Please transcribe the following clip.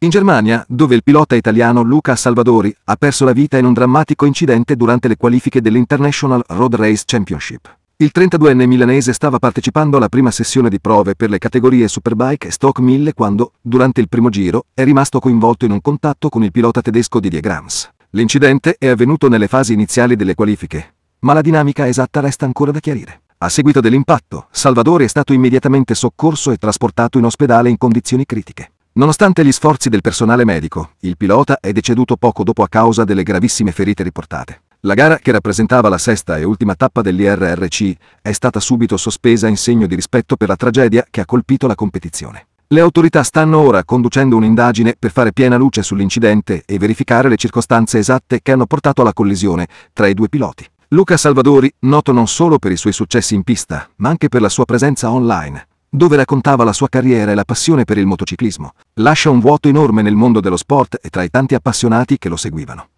In Germania, dove il pilota italiano Luca Salvadori ha perso la vita in un drammatico incidente durante le qualifiche dell'International Road Race Championship. Il 32enne milanese stava partecipando alla prima sessione di prove per le categorie Superbike e Stock 1000 quando, durante il primo giro, è rimasto coinvolto in un contatto con il pilota tedesco Didier Grams. L'incidente è avvenuto nelle fasi iniziali delle qualifiche, ma la dinamica esatta resta ancora da chiarire. A seguito dell'impatto, Salvadori è stato immediatamente soccorso e trasportato in ospedale in condizioni critiche. Nonostante gli sforzi del personale medico, il pilota è deceduto poco dopo a causa delle gravissime ferite riportate. La gara, che rappresentava la sesta e ultima tappa dell'IRRC, è stata subito sospesa in segno di rispetto per la tragedia che ha colpito la competizione. Le autorità stanno ora conducendo un'indagine per fare piena luce sull'incidente e verificare le circostanze esatte che hanno portato alla collisione tra i due piloti. Luca Salvadori, noto non solo per i suoi successi in pista, ma anche per la sua presenza online, dove raccontava la sua carriera e la passione per il motociclismo, lascia un vuoto enorme nel mondo dello sport e tra i tanti appassionati che lo seguivano.